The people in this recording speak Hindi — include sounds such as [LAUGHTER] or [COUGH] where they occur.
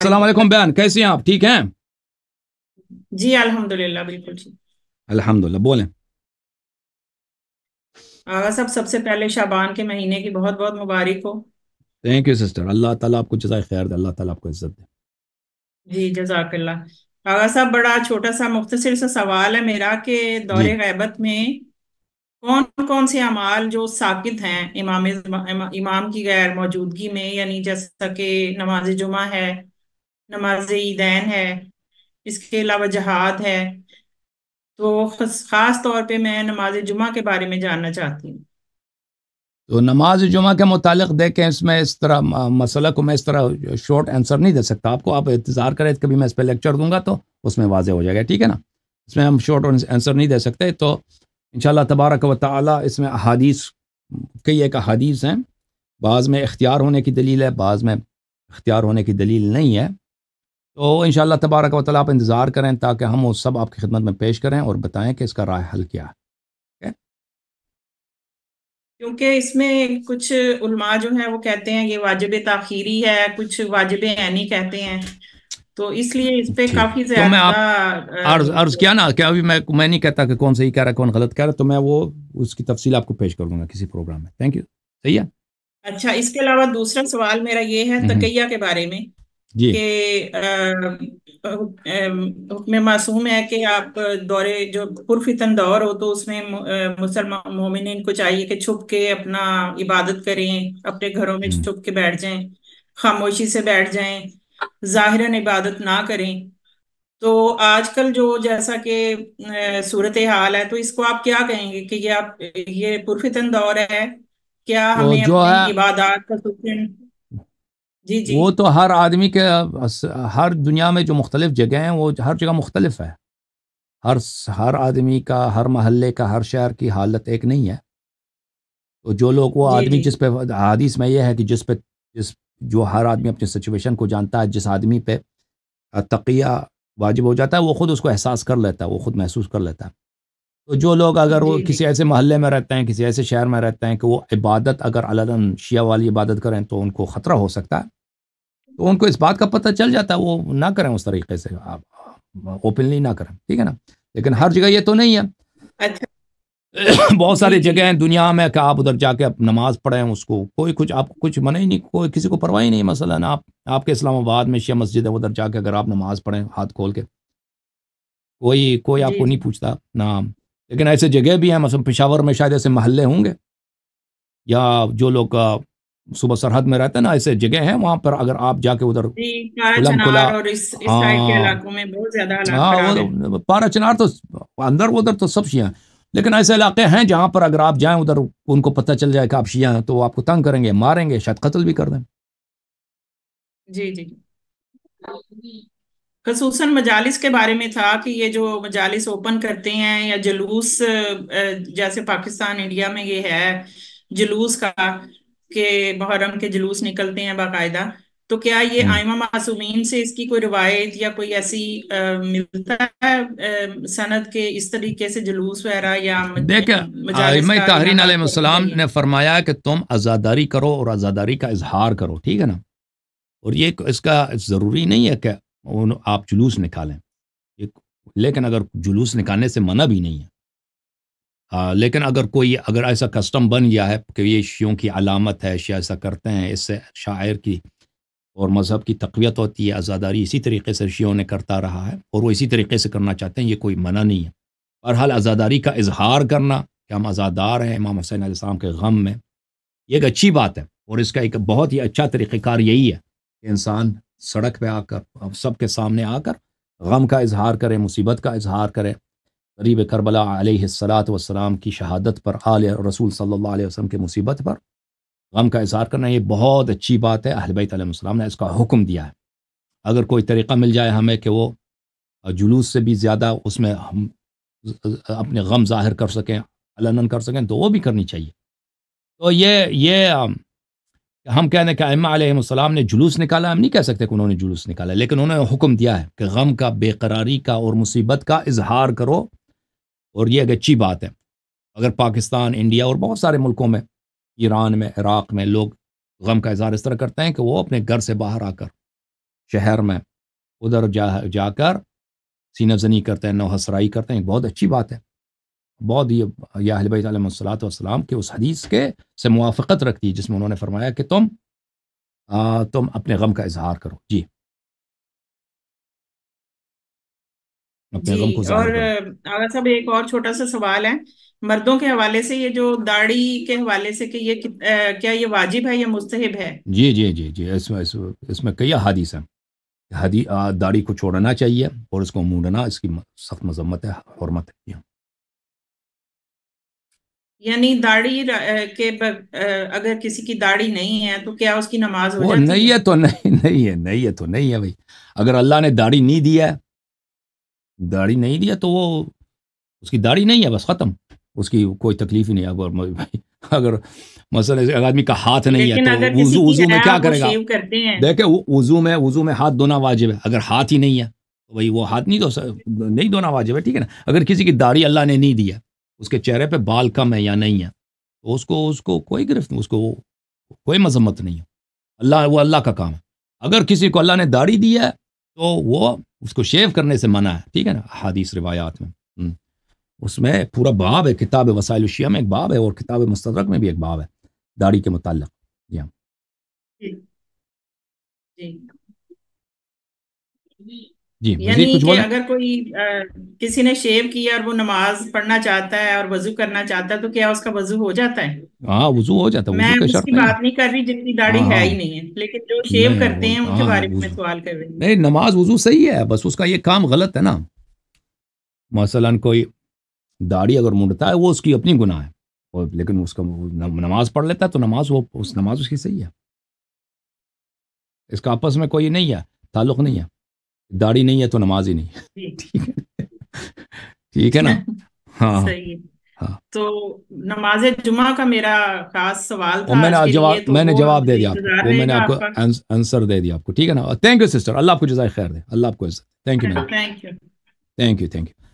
अस्सलाम वालेकुम बहन कैसे हैं आप ठीक हैं जी अल्हम्दुलिल्लाह बिल्कुल ठीक अल्हम्दुलिल्लाह बोले आगा सब सबसे पहले शाबान के महीने की बहुत बहुत मुबारक हो थैंक यू सिस्टर अल्लाह ताला आपको जजाए खैर दे अल्लाह ताला आपको इज्जत दे जी जजाकल्ला आगा साहब बड़ा छोटा सा मुख्तसर सा सवाल है मेरा कि दौरे गैबत में कौन कौन से अमाल जो साकित हैं इमाम इमाम की गैर मौजूदगी में यानी जैसा कि नमाज जुमा है नमाज ईदैन है इसके अलावा जहाद है तो ख़ास तौर पे मैं नमाज जुमा के बारे में जानना चाहती हूँ तो नमाज जुमा के मुतालिक देखें इसमें इस तरह मसला को मैं इस तरह शॉर्ट आंसर नहीं दे सकता आपको आप इंतज़ार करें कभी मैं इस पर लेक्चर दूंगा तो उसमें वाजे हो जाएगा ठीक है ना इसमें हम शॉर्ट आंसर नहीं दे सकते तो इन तबारक व ताली इसमें अहादीस कई एक अहादीस हैं बाज़ में इख्तियार होने की दलील है बाज़ में इख्तियार होने की दलील नहीं है तो इन तबारक वाल आप इंतज़ार करें ताकि हम वो सब आपकी खिदमत में पेश करें और बताएं कि इसका राय हल क्या है क्योंकि इसमें कुछ उलमा जो है वो कहते हैं ये वाजिब ताखीरी है कुछ वाजिब ऐनी कहते हैं तो इसलिए इस पर काफी ज्यादा तो मैं अर्ज अर्ज ना क्या अभी मैं मैं नहीं कहता कि कौन सही कह रहा है कौन गलत कह रहा है तो मैं वो उसकी तफसील आपको पेश कर दूंगा किसी प्रोग्राम में थैंक यू सही है अच्छा इसके अलावा दूसरा सवाल मेरा ये है हम्म, हम्म। तकैया के बारे में के हुक्म मासूम है कि आप दौरे जो पुरफितन दौर हो तो उसमें मुसलमान मोमिन को चाहिए कि छुप के अपना इबादत करें अपने घरों में हम्म। छुप के बैठ जाएं खामोशी से बैठ जाएं जाहिरन इबादत ना करें तो आजकल जो जैसा कि सूरत हाल है तो इसको आप क्या कहेंगे कि ये आप ये पुरफितन दौर है क्या तो हमें इबादत का जी जी वो तो हर आदमी के हर दुनिया में जो मुख्तलिफ जगह हैं वो हर जगह मुख्तलिफ है हर हर आदमी का हर महल्ले का हर शहर की हालत एक नहीं है तो जो लोग वो आदमी जिस पे हादिस में यह है कि जिस पे जिस जो हर आदमी अपनी सिचुएशन को जानता है जिस आदमी पे तकिया वाजिब हो जाता है वो खुद उसको एहसास कर लेता है वो खुद महसूस कर लेता है तो जो लोग अगर वो किसी ऐसे महल्ले में रहते हैं किसी ऐसे शहर में रहते हैं कि वो इबादत अगर अलदन शिया वाली इबादत करें तो उनको ख़तरा हो सकता है तो उनको इस बात का पता चल जाता है वो ना करें उस तरीके से आप ओपनली ना करें ठीक है ना लेकिन हर जगह ये तो नहीं है अच्छा [COUGHS] बहुत सारी जगह हैं दुनिया में कि आप उधर जाके आप नमाज पढ़ें उसको कोई कुछ आपको कुछ मना ही नहीं कोई किसी को परवाह ही नहीं ना आप आपके इस्लामाबाद में शिया मस्जिद है उधर जाके अगर आप नमाज पढ़ें हाथ खोल के कोई कोई आपको नहीं पूछता ना लेकिन ऐसे जगह भी हैं मसलन मतलब पेशावर में शायद ऐसे महल्ले होंगे या जो लोग सुबह सरहद में रहते हैं ना ऐसे जगह हैं वहाँ पर अगर आप जाके उधर खुलम खुला हाँ, हाँ तो, पारा चिनार तो अंदर उधर तो सब शिया लेकिन ऐसे इलाके हैं जहाँ पर अगर आप जाएं उधर उनको पता चल जाए कि आप शिया हैं तो वो आपको तंग करेंगे मारेंगे शायद कत्ल भी कर दें जी जी खसूसन मजालिस के बारे में था कि ये जो मजालिस ओपन करते हैं या जलूस जैसे पाकिस्तान इंडिया में ये है जुलूस का के मुहर्रम के जुलूस निकलते हैं बाकायदा तो क्या ये हम्म। आयमा मासूमीन से इसकी कोई रिवायत या कोई ऐसी आ, मिलता है सनद के इस तरीके से जुलूस वगैरह या देखिए आलम ने फरमाया कि तुम आज़ादारी करो और आज़ादारी का इजहार करो ठीक है ना और ये इसका ज़रूरी नहीं है कि उन आप जुलूस निकालें एक लेकिन अगर जुलूस निकालने से मना भी नहीं है आ, हाँ, लेकिन अगर कोई अगर ऐसा कस्टम बन गया है कि ये शियों की अलामत है शिया ऐसा करते हैं इससे शायर की और मज़हब की तकवीत होती है आज़ादारी इसी तरीके से शियों ने करता रहा है और वो इसी तरीके से करना चाहते हैं ये कोई मना नहीं है बहरहाल आज़ादारी का इजहार करना कि हम आज़ादार हैं इमाम हुसैन आसमाम के गम में ये एक अच्छी बात है और इसका एक बहुत ही अच्छा तरीक़ार यही है कि इंसान सड़क पे आकर सबके सामने आकर गम का इजहार करें मुसीबत का इजहार करें गरीब करबला सलात वसलाम की शहादत पर आल रसूल सल्लल्लाहु अलैहि वसल्लम की मुसीबत पर गम का इजहार करना ये बहुत अच्छी बात है अहलबैतम ने इसका हुक्म दिया है अगर कोई तरीक़ा मिल जाए हमें कि वो जुलूस से भी ज़्यादा उसमें हम अपने गम ज़ाहिर कर सकें अलन कर सकें तो वो भी करनी चाहिए तो ये ये हम कहने का अम्मा आसमाम ने जुलूस निकाला हम नहीं कह सकते कि उन्होंने जुलूस निकाला लेकिन उन्होंने हुक्म दिया है कि गम का बेकरारी का और मुसीबत का इजहार करो और ये एक अच्छी बात है अगर पाकिस्तान इंडिया और बहुत सारे मुल्कों में ईरान में इराक़ में लोग गम का इजहार इस तरह करते हैं कि वो अपने घर से बाहर आकर शहर में उधर जा जाकर सीनाज़नी करते हैं नौहसराई करते हैं बहुत अच्छी बात है बहुत ही या वसलाम के उस हदीस के से मुआफ़त रखती है जिसमें उन्होंने फरमाया कि तुम आ, तुम अपने गम का इजहार करो जी जी, को और आगा साहब एक और छोटा सा सवाल है मर्दों के हवाले से ये जो दाढ़ी के हवाले से कि ये आ, क्या ये वाजिब है या मुस्तहिब है जी जी जी जी इसमें इसमें, कई हादिस हैं हदी दाढ़ी को छोड़ना चाहिए और उसको मूडना इसकी सख्त मजम्मत है हरमत है यानी दाढ़ी के अगर किसी की दाढ़ी नहीं है तो क्या उसकी नमाज हो जाती नहीं है तो नहीं नहीं है नहीं है तो नहीं है भाई अगर अल्लाह ने दाढ़ी नहीं दिया है दाढ़ी नहीं दिया तो वो उसकी दाढ़ी नहीं है बस ख़त्म उसकी कोई तकलीफ ही नहीं है भाई अगर मसल आदमी का हाथ नहीं है तो वजू वजू में क्या करेगा देखे वजू में वजू में हाथ धोना वाजिब है अगर हाथ ही नहीं है तो भाई वो हाथ नहीं धो नहीं धोना वाजिब है ठीक है ना अगर किसी की दाढ़ी अल्लाह ने नहीं दिया उसके चेहरे पे बाल कम है या नहीं है तो उसको उसको कोई गिरफ्त नहीं उसको कोई मजम्मत नहीं है अल्लाह वो अल्लाह का काम है अगर किसी को अल्लाह ने दाढ़ी दी है तो वो उसको शेव करने से मना है ठीक है ना हादीस रिवायात में हम्म। उसमें पूरा बाब है किताब वसाइल शिया में एक बाब है और किताब मुस्तरक में भी एक बाब है दाढ़ी के मुतल जी हाँ जी यानी कुछ कि बोला? अगर कोई आ, किसी ने शेव किया और वो नमाज पढ़ना चाहता है और वजू करना चाहता है तो क्या उसका वजू हो जाता है हाँ वजू हो जाता है मैं उसकी बात नहीं कर रही जिनकी दाढ़ी हाँ, है हाँ। ही नहीं है लेकिन जो शेव करते हैं उनके हाँ, बारे में सवाल कर रही नहीं नमाज वजू सही है बस उसका ये काम गलत है ना मसलन कोई दाढ़ी अगर मुंडता है वो उसकी अपनी गुनाह है और लेकिन उसका नमाज पढ़ लेता है तो नमाज वो उस नमाज उसकी सही है इसका आपस में कोई नहीं है ताल्लुक नहीं है दाढ़ी नहीं है तो नमाज ही नहीं ठीक है ठीक है ना [LAUGHS] हाँ सही है हाँ तो नमाज जुमा का मेरा खास सवाल था मैंने जवाब तो मैंने जवाब दे दिया आपको वो मैंने आपको आंसर दे दिया आपको ठीक है ना थैंक यू सिस्टर अल्लाह आपको जजाय खैर दे अल्लाह आपको thank you thank you thank you thank you